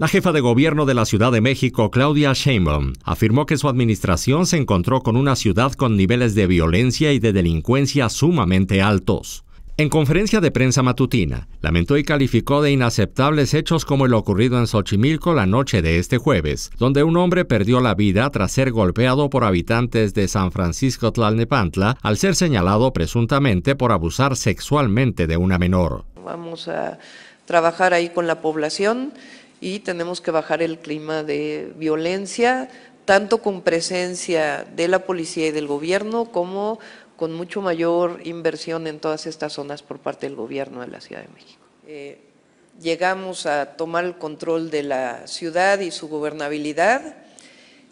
La jefa de gobierno de la Ciudad de México, Claudia Sheinbaum, afirmó que su administración se encontró con una ciudad con niveles de violencia y de delincuencia sumamente altos. En conferencia de prensa matutina, lamentó y calificó de inaceptables hechos como el ocurrido en Xochimilco la noche de este jueves, donde un hombre perdió la vida tras ser golpeado por habitantes de San Francisco Tlalnepantla al ser señalado presuntamente por abusar sexualmente de una menor. Vamos a trabajar ahí con la población y tenemos que bajar el clima de violencia, tanto con presencia de la policía y del gobierno como con mucho mayor inversión en todas estas zonas por parte del gobierno de la Ciudad de México. Eh, llegamos a tomar el control de la ciudad y su gobernabilidad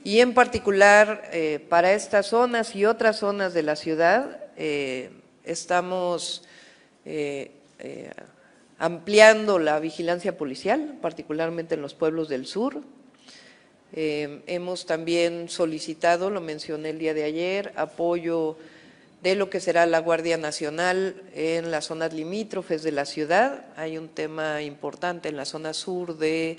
y en particular eh, para estas zonas y otras zonas de la ciudad eh, estamos ampliando la vigilancia policial, particularmente en los pueblos del sur. Eh, hemos también solicitado, lo mencioné el día de ayer, apoyo de lo que será la Guardia Nacional en las zonas limítrofes de la ciudad. Hay un tema importante en la zona sur de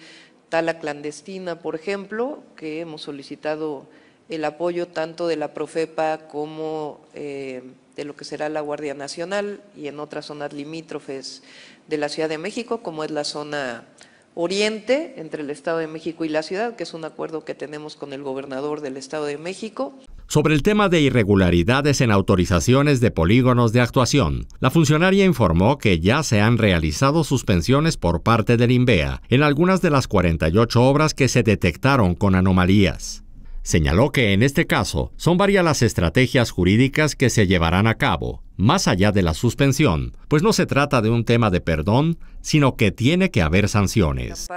Tala Clandestina, por ejemplo, que hemos solicitado el apoyo tanto de la Profepa como... Eh, de lo que será la Guardia Nacional y en otras zonas limítrofes de la Ciudad de México, como es la zona Oriente entre el Estado de México y la ciudad, que es un acuerdo que tenemos con el gobernador del Estado de México. Sobre el tema de irregularidades en autorizaciones de polígonos de actuación, la funcionaria informó que ya se han realizado suspensiones por parte del INVEA en algunas de las 48 obras que se detectaron con anomalías. Señaló que en este caso son varias las estrategias jurídicas que se llevarán a cabo, más allá de la suspensión, pues no se trata de un tema de perdón, sino que tiene que haber sanciones.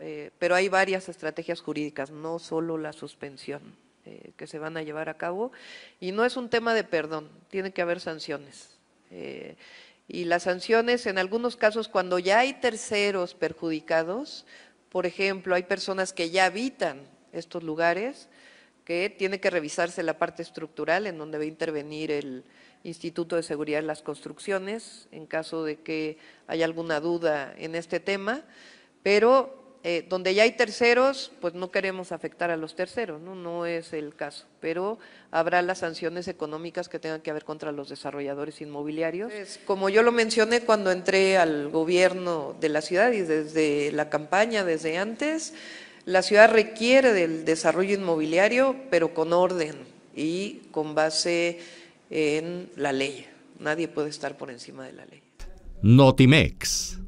Eh, pero hay varias estrategias jurídicas, no solo la suspensión eh, que se van a llevar a cabo, y no es un tema de perdón, tiene que haber sanciones. Eh, y las sanciones, en algunos casos, cuando ya hay terceros perjudicados, por ejemplo, hay personas que ya habitan estos lugares, que tiene que revisarse la parte estructural en donde va a intervenir el Instituto de Seguridad de las Construcciones en caso de que haya alguna duda en este tema, pero eh, donde ya hay terceros, pues no queremos afectar a los terceros, ¿no? es el caso, pero habrá las sanciones económicas que tengan que haber contra los desarrolladores inmobiliarios. como yo lo mencioné cuando entré al gobierno de la ciudad y desde la campaña, desde antes, la ciudad requiere del desarrollo inmobiliario, pero con orden y con base en la ley. Nadie puede estar por encima de la ley. Notimex.